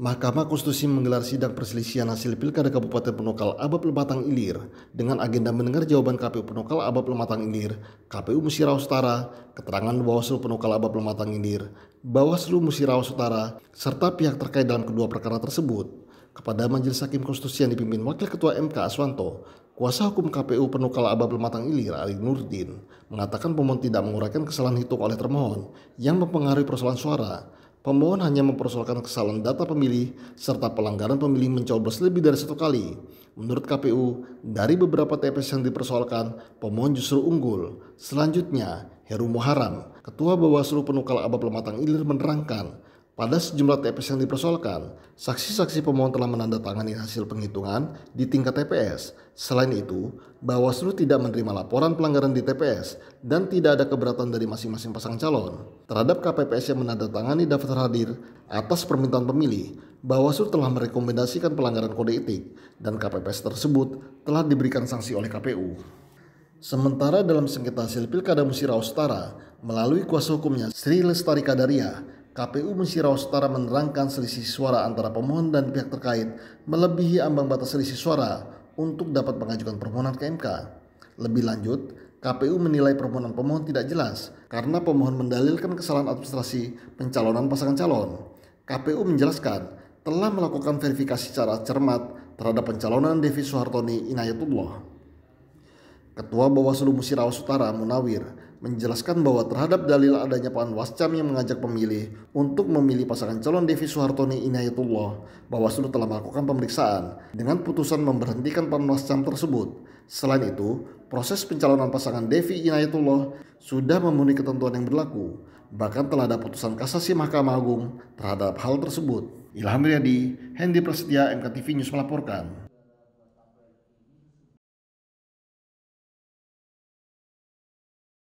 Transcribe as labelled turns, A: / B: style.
A: Mahkamah Konstitusi menggelar sidang perselisihan hasil pilkada Kabupaten Penokal Abab Lematang Ilir dengan agenda mendengar jawaban KPU Penokal Abab Lematang Ilir, KPU Musirau Utara, keterangan Bawaslu Penokal Abab Lematang Ilir, Bawaslu Musirau Utara, serta pihak terkait dalam kedua perkara tersebut. Kepada Majelis Hakim Konstitusi yang dipimpin Wakil Ketua MK Aswanto, Kuasa Hukum KPU Penokal Abab Lematang Ilir Ali Nurdin mengatakan pemohon tidak menguraikan kesalahan hitung oleh termohon yang mempengaruhi persoalan suara Pemohon hanya mempersoalkan kesalahan data pemilih serta pelanggaran pemilih mencoblos lebih dari satu kali. Menurut KPU, dari beberapa TPS yang dipersoalkan, pemohon justru unggul. Selanjutnya, Heru Muharam, Ketua Bawaslu Penukal Abab Lematang Ilir menerangkan, pada sejumlah TPS yang dipersoalkan, saksi-saksi pemohon telah menandatangani hasil penghitungan di tingkat TPS. Selain itu, Bawaslu tidak menerima laporan pelanggaran di TPS dan tidak ada keberatan dari masing-masing pasang calon. Terhadap KPPS yang menandatangani daftar hadir atas permintaan pemilih, Bawaslu telah merekomendasikan pelanggaran kode etik dan KPPS tersebut telah diberikan sanksi oleh KPU. Sementara dalam sengketa hasil Pilkada Musirah Ustara, melalui kuasa hukumnya Sri Lestari Kadaria, KPU Mesirau Setara menerangkan selisih suara antara pemohon dan pihak terkait melebihi ambang batas selisih suara untuk dapat mengajukan permohonan ke MK. Lebih lanjut, KPU menilai permohonan pemohon tidak jelas karena pemohon mendalilkan kesalahan administrasi pencalonan pasangan calon. KPU menjelaskan telah melakukan verifikasi secara cermat terhadap pencalonan Devi Soehartoni Inayatullah. Ketua Bawaslu Musirawas Utara Munawir menjelaskan bahwa terhadap dalil adanya panwascam yang mengajak pemilih untuk memilih pasangan calon Devi Suhartoni Inayatullah, Bawaslu telah melakukan pemeriksaan dengan putusan memberhentikan panwascam tersebut. Selain itu, proses pencalonan pasangan Devi Inayatullah sudah memenuhi ketentuan yang berlaku, bahkan telah ada putusan kasasi Mahkamah Agung terhadap hal tersebut. Ilham Riyadi, Hendy Prasetya, MKTV News melaporkan.